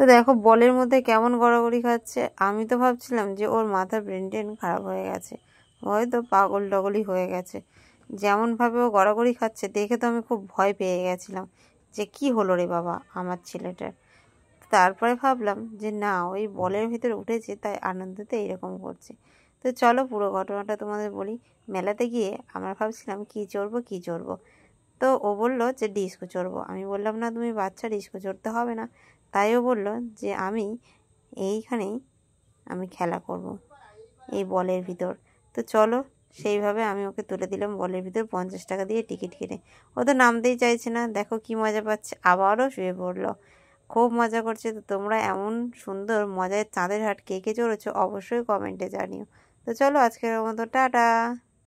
তো দেখো বলের মধ্যে কেমন গড়াগড়ি খাচ্ছে আমি তো ভাবছিলাম যে ওর মাথার ব্রেন টেন খারাপ হয়ে গেছে হয়তো পাগল ডগলই হয়ে গেছে যেমনভাবে ও গড়াগড়ি খাচ্ছে দেখে তো আমি খুব ভয় পেয়ে গেছিলাম যে কি হলো রে বাবা আমার ছেলেটার তারপরে ভাবলাম যে না ওই বলের ভিতরে উঠেছে তাই আনন্দতে এরকম করছে তো চলো পুরো ঘটনাটা তোমাদের বলি মেলাতে গিয়ে আমরা ভাবছিলাম কী চড়বো কী চড়বো তো ও বললো যে ডিস্কো চড়বো আমি বললাম না তুমি বাচ্চা ডিস্কো চড়তে হবে না তাইও বলল যে আমি এইখানেই আমি খেলা করব এই বলের ভিতর তো চলো সেইভাবে আমি ওকে তুলে দিলাম বলের ভিতর পঞ্চাশ টাকা দিয়ে টিকিট কেটে ও তো নামতেই চাইছে না দেখো কি মজা পাচ্ছে আবারও শুয়ে পড়লো খুব মজা করছে তো তোমরা এমন সুন্দর মজায় চাঁদের হাট কে কে চড়েছো অবশ্যই কমেন্টে জানিও তো চলো আজকের মতো টাটা